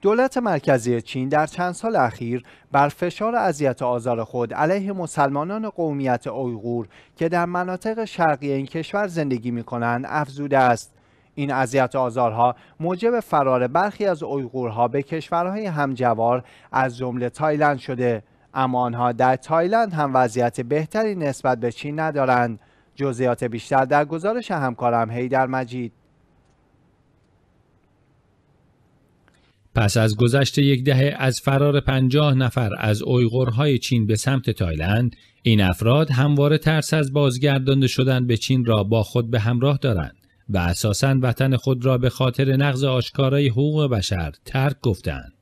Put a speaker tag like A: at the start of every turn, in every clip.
A: دولت مرکزی چین در چند سال اخیر بر فشار اذیت آزار خود علیه مسلمانان قومیت اویغور که در مناطق شرقی این کشور زندگی می کنند افزوده است. این اذیت آزارها موجب فرار برخی از اویغورها به کشورهای همجوار از جمله تایلند شده اما آنها در تایلند هم وضعیت بهتری نسبت به چین ندارند جزئیات بیشتر در گزارش همکارم هیدر مجید
B: پس از گذشت یک دهه از فرار پنجاه نفر از اویغورهای چین به سمت تایلند، این افراد همواره ترس از بازگردانده شدن به چین را با خود به همراه دارند و اساساً وطن خود را به خاطر نقض آشکارای حقوق بشر ترک گفتند.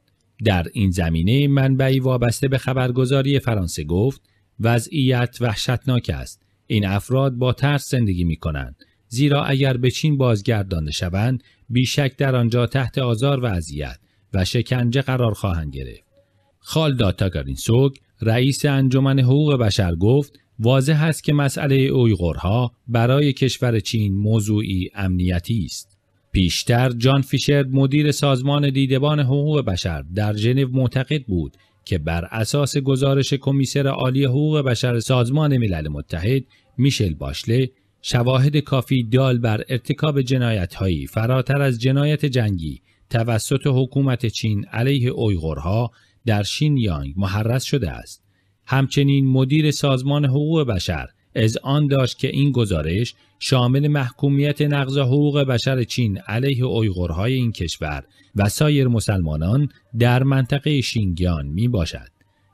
B: در این زمینه منبعی وابسته به خبرگزاری فرانسه گفت وضعیت وحشتناک است. این افراد با ترس زندگی می کنند. زیرا اگر به چین بازگردانده شوند بیشک در آنجا تحت آزار و اذیت و شکنجه قرار خواهند گرفت. خالدا سوگ رئیس انجمن حقوق بشر گفت واضح است که مسئله اویغورها برای کشور چین موضوعی امنیتی است. پیشتر جان فیشر مدیر سازمان دیدبان حقوق بشر در ژنو معتقد بود که بر اساس گزارش کمیسر عالی حقوق بشر سازمان ملل متحد میشل باشله شواهد کافی دال بر ارتکاب جنایتهایی فراتر از جنایت جنگی توسط حکومت چین علیه اویغورها در شینیانگ محرس شده است. همچنین مدیر سازمان حقوق بشر از آن داشت که این گزارش شامل محکومیت نقض حقوق بشر چین علیه اویغورهای این کشور و سایر مسلمانان در منطقه شینگیان می باشد.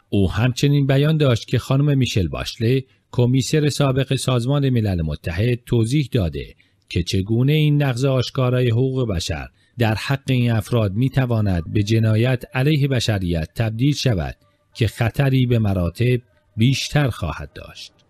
B: او همچنین بیان داشت که خانم میشل باشله کمیسر سابق سازمان ملل متحد توضیح داده که چگونه این نقض آشکارای حقوق بشر در حق این افراد می تواند به جنایت علیه بشریت تبدیل شود که خطری به مراتب بیشتر خواهد داشت.